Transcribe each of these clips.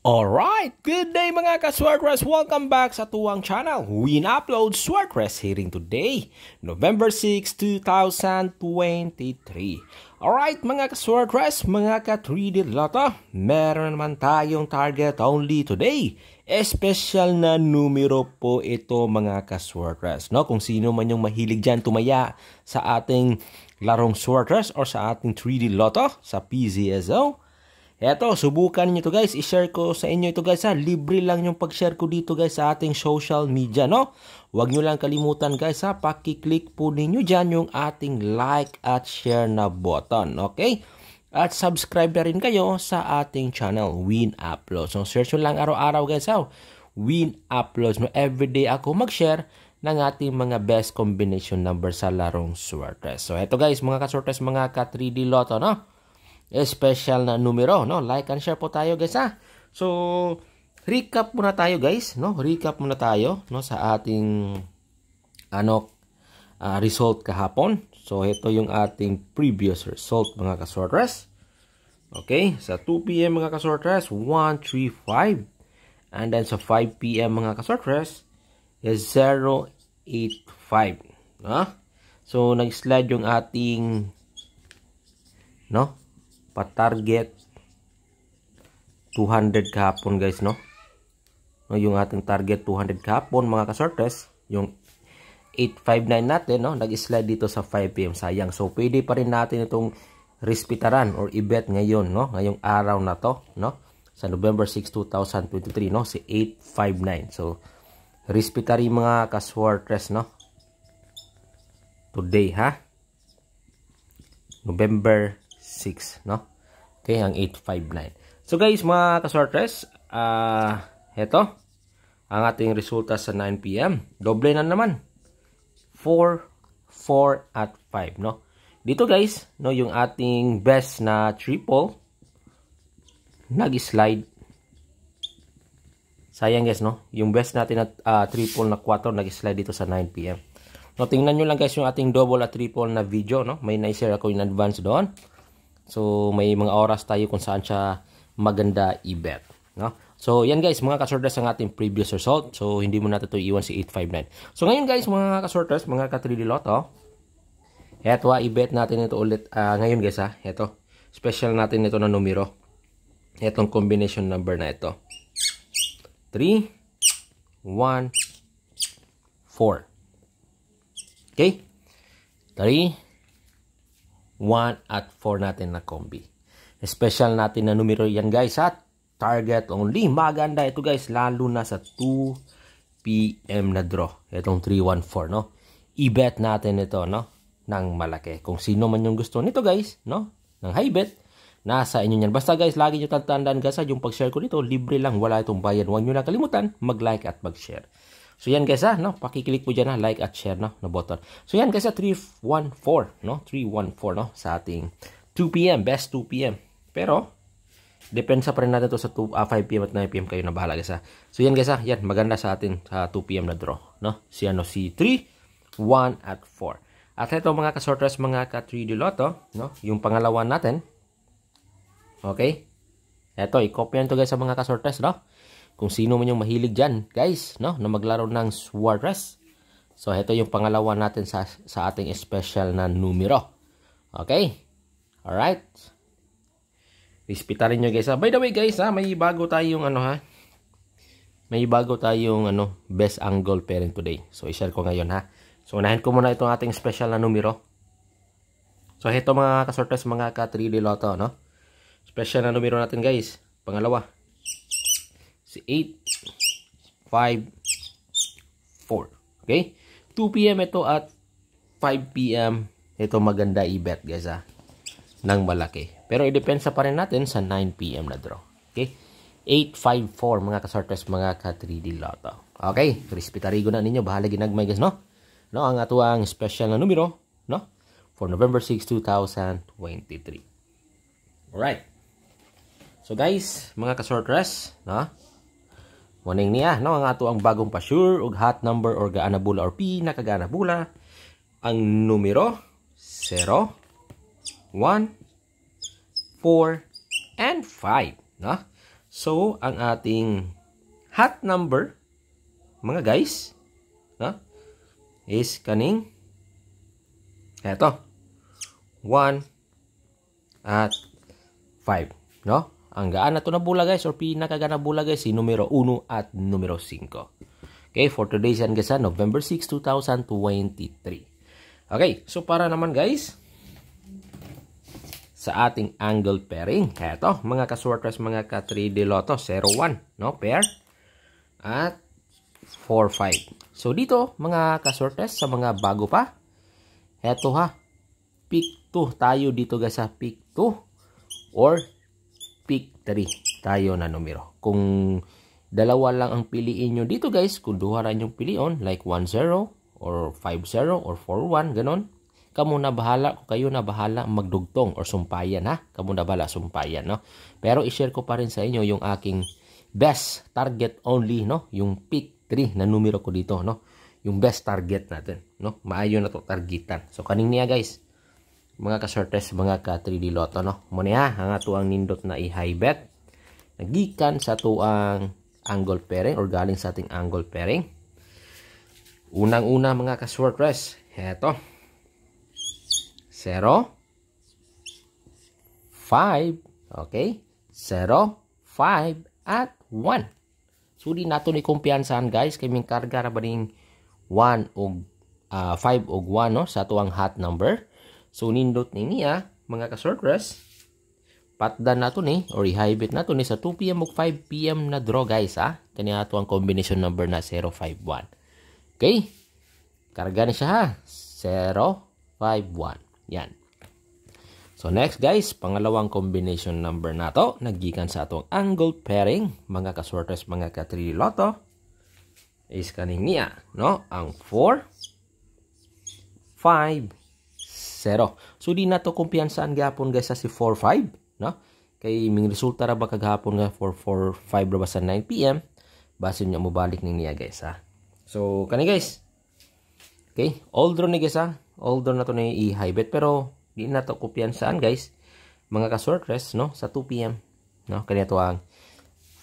Alright! Good day mga ka-Swordress! Welcome back sa tuwang channel. We upload Swordress hearing today, November 6, 2023. Alright mga ka-Swordress, mga ka-3D Lotto, meron naman tayong target only today. Espesyal na numero po ito mga ka-Swordress. No? Kung sino man yung mahilig dyan tumaya sa ating larong Swordress or sa ating 3D Lotto sa PZSO, Eto, subukan niyo to guys. I-share ko sa inyo ito guys ha. Libre lang yung pag-share ko dito guys sa ating social media no. Huwag niyo lang kalimutan guys ha. Paki-click po ninyo dyan yung ating like at share na button. Okay? At subscribe na rin kayo sa ating channel Win Uploads. So search nyo lang araw-araw guys ha. Win Uploads. No, everyday ako mag-share ng ating mga best combination number sa larong sortes. So eto guys mga ka kasortes mga ka 3D Lotto no special na numero, no? Like and share po tayo, guys, ha? So, recap muna tayo, guys, no? Recap muna tayo, no? Sa ating, ano, uh, result kahapon. So, ito yung ating previous result, mga kasortres. Okay? Sa 2 p.m., mga kasortres, 135. And then, sa 5 p.m., mga kasortres, is 085. no ah? So, nag-slide yung ating no? pa-target 200 kahapon guys no no yung ating target 200 kahapon mga kasortes yung 859 natin no nag-slide dito sa 5 pm sayang so pwede pa rin natin itong rispitaran or ibet ngayon no ngayong araw na to no sa November 6 2023 no si 859 so rispitari mga kasortes no today ha November 6, no? Okay, ang 859. So guys, mga kasortres, ah, uh, ito, ang ating resulta sa 9pm. Doble na naman. 4, 4 at 5, no? Dito guys, no, yung ating best na triple, nag-slide. Sayang guys, no? Yung best natin na uh, triple na 4, nag-slide dito sa 9pm. No, tingnan nyo lang guys yung ating double at triple na video, no? May na-share ako in advance doon. So, may mga oras tayo kung saan siya maganda i-bet. No? So, yan guys, mga ka kasorters ang ating previous result. So, hindi mo natin ito iwan si 859. So, ngayon guys, mga ka kasorters, mga ka-3D Lotto, eto ha, i-bet natin ito ulit. Uh, ngayon guys ha, eto. Special natin ito na numero. Etong combination number na ito. 3, 1, 4. Okay? 3, 1 at 4 natin na combi. Special natin na numero yan guys at target only. Maganda ito guys lalo na sa 2 PM na draw. Itong 314 no. I-bet natin ito no Nang malaki. Kung sino man yung gusto nito guys no Nang high bet nasa inyo yan. Basta guys lagi niyo tatandaan guys yung pag-share ko dito. libre lang wala itong bayad. Huwag niyo na kalimutan mag-like at mag-share. So yan guys ah, no? Paki-click po diyan na ah, like at share no na button. So yan guys ah, 314 no, 314 no sa ating 2 PM, best 2 PM. Pero depensa pa rin natin to sa 2, uh, 5 PM at 9 PM kayo na bahala guys ah. So yan guys ah, yan maganda sa atin sa 2 PM na draw no. Si ano si 3 1 at 4. At ito mga ka-sorters, mga ka-3D Lotto, no? yung pangalawa natin. Okay? Ito, i-copy nito guys sa mga ka-sorters, no? Kung sino man yung mahilig dyan, guys, no? na maglaro ng Suarez. So, ito yung pangalawa natin sa, sa ating special na numero. Okay? Alright? Respetalin nyo guys. Ha? By the way guys, ha? may bago tayong ano ha? May bago tayong ano, best angle parent today. So, i-share ko ngayon ha? So, unahin ko muna itong ating special na numero. So, ito mga kasortes, mga ka 3D Lotto, no? Special na numero natin, guys. Pangalawa si 854. Okay? 2 p.m. ito at 5 p.m. Ito maganda i-bet guys ha. Ah, Nang malaki. Pero i-depensa pa rin natin sa 9 p.m. na draw. Okay? 854 mga kasortes mga ka 3D Lotto. Okay, crispy tarigo na ninyo. Bahala ginagmay guys, no? No, ang atuang special na numero, no? For November 6, 2023. Alright. So guys, mga kasortres, no? Muning niya, no? Ang ato ang bagong pasure og hot number or gaanabula or pinakaganabula. Ang numero 0, 1, 4, and 5. No? So, ang ating hot number, mga guys, no? is kaning eto, 1 at 5. No? Ang gaan na to na bula guys or pinakaga na bula guys si numero 1 at numero 5. Okay, for today's yan guys, November 6, 2023. Okay, so para naman guys sa ating angle pairing. Eto, mga ka-sorters, mga ka-3D Lotto, 01, no? Pair at 4, 5. So dito, mga ka-sorters, sa mga bago pa, eto ha, pick 2 tayo dito guys sa pick 2 or 3 tayo na numero. Kung dalawa lang ang piliin nyo dito guys, kung duharan yung piliin, like 10 or 50 or 41, 1 ganon. Kamu na bahala, kayo na bahala magdugtong or sumpayan ha. Kamu na bahala sumpayan, no? Pero i-share ko pa rin sa inyo yung aking best target only, no? Yung pick 3 na numero ko dito, no? Yung best target natin, no? Maayo na to targetan. So, kaning niya guys, mga kasortes, mga ka 3D loto no? Muna ha, ang atuang nindot na i-high bet. Nagikan sa atuang angle pairing or galing sa ating angle pairing. Unang-una mga kasortes, heto. 0, 5, okay? 0, 5, at 1. So, di nato ni kumpiyansahan guys. Kaming karga ra ba ning 1 o uh, 5 o 1 no? sa tuwang hot number. So, nindot ni niya, mga ka-shortgrass, patdan nato ni, or i-hybrid nato ni sa 2pm ug 5pm na draw guys ha. Kanya ato ang combination number na 051. Okay? Karga ni siya ha. 051. Yan. So next guys, pangalawang combination number nato naggikan sa atong angled pairing, mga kasortes, mga ka loto is kaning niya, no? Ang 4 5 0. So di nato kumpiyansaan gihapon guys sa si 4 no? Kay ming resulta ra ba kagapon nga 445 ra ba sa 9 PM? Basin nyo mo balik ning niya guys ha. So kani guys. Okay, all draw ni guys ha. All draw na to ni i-high bet pero di nato kumpiyansaan guys mga ka-short rest no sa 2 PM, no? Kani to ang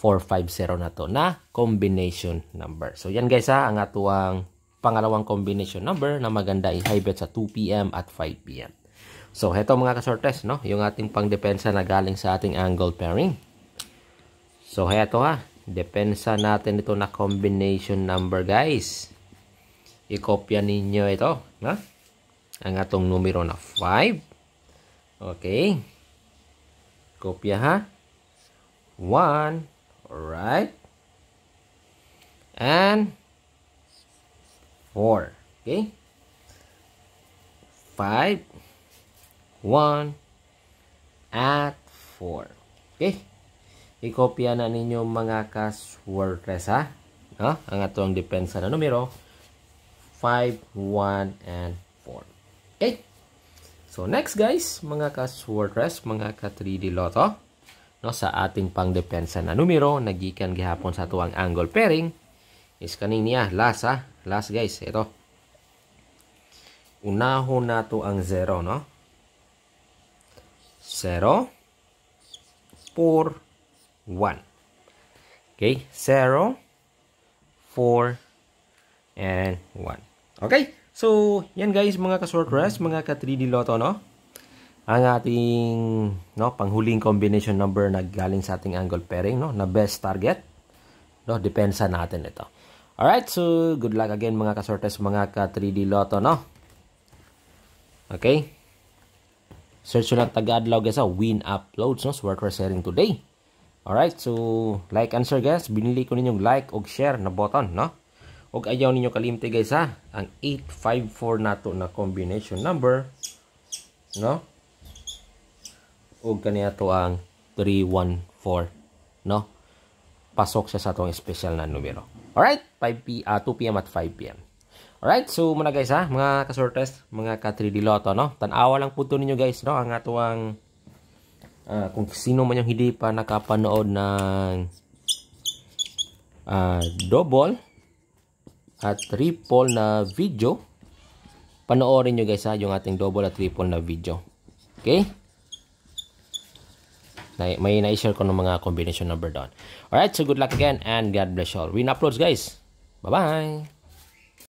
450 na to na combination number. So yan guys ha ang atuang pangalawang combination number na maganda ay high sa 2pm at 5pm. So, heto mga kasortes, no? Yung ating pangdepensa na galing sa ating angle pairing. So, heto ha. Depensa natin ito na combination number, guys. I-copya ninyo ito, na? Ang atong numero na 5. Okay. Kopya ha. 1. Alright. And 4. Okay? 5, 1, at 4. Okay? I-copy na ninyo mga ka ha. ha. Ang atong depensa na numero 5, 1, and 4. Okay? So next guys, mga ka mga ka-3D loto no sa ating pangdepensa na numero nagikan gihapon sa tuwang angle pairing is kaning niya last ha last guys ito unahon nato ang 0 no 0 4 1 okay 0 4 and 1 okay so yan guys mga ka short rest mga ka 3D Lotto no ang ating no panghuling combination number na galing sa ating angle pairing no na best target no depensa natin ito Alright, so good luck again mga kasortes, mga ka 3D Lotto, no? Okay? Search nyo lang taga-adlaw guys, ha? Ah. win uploads, no? So worth sharing today. Alright, so like and share guys. Binili ko ninyong like o share na button, no? O ayaw ninyo kalimti guys ha, ah. ang 854 nato na combination number, no? O kaniya to ang 314, no? pasok siya sa atong special na numero. Alright? 5 p, uh, ah, 2 p.m. at 5 p.m. Alright? So, muna guys ha, ah, mga kasortes, mga ka-3D Lotto, no? Tanawa lang po to ninyo guys, no? Ang atuang, uh, ah, kung sino man yung hindi pa nakapanood ng uh, double at triple na video, panoorin nyo guys ha, yung ating double at triple na video. Okay? may na-share ko ng mga combination number doon. Alright, so good luck again and God bless you all. Win uploads guys. Bye-bye!